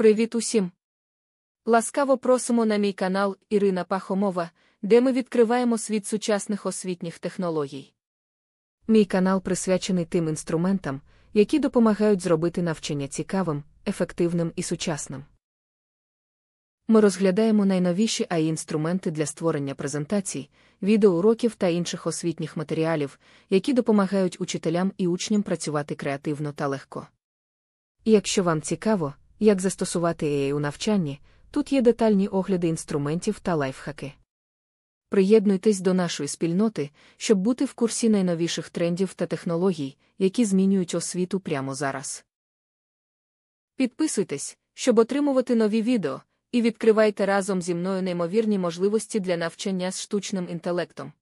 Привіт усім! Ласкаво просимо на мій канал Ірина Пахомова, де ми відкриваємо світ сучасних освітніх технологій. Мій канал присвячений тим інструментам, які допомагають зробити навчання цікавим, ефективним і сучасним. Ми розглядаємо найновіші ai інструменти для створення презентацій, відеоуроків та інших освітніх матеріалів, які допомагають учителям і учням працювати креативно та легко. якщо вам цікаво, як застосувати AI у навчанні, тут є детальні огляди інструментів та лайфхаки. Приєднуйтесь до нашої спільноти, щоб бути в курсі найновіших трендів та технологій, які змінюють освіту прямо зараз. Підписуйтесь, щоб отримувати нові відео, і відкривайте разом зі мною неймовірні можливості для навчання з штучним інтелектом.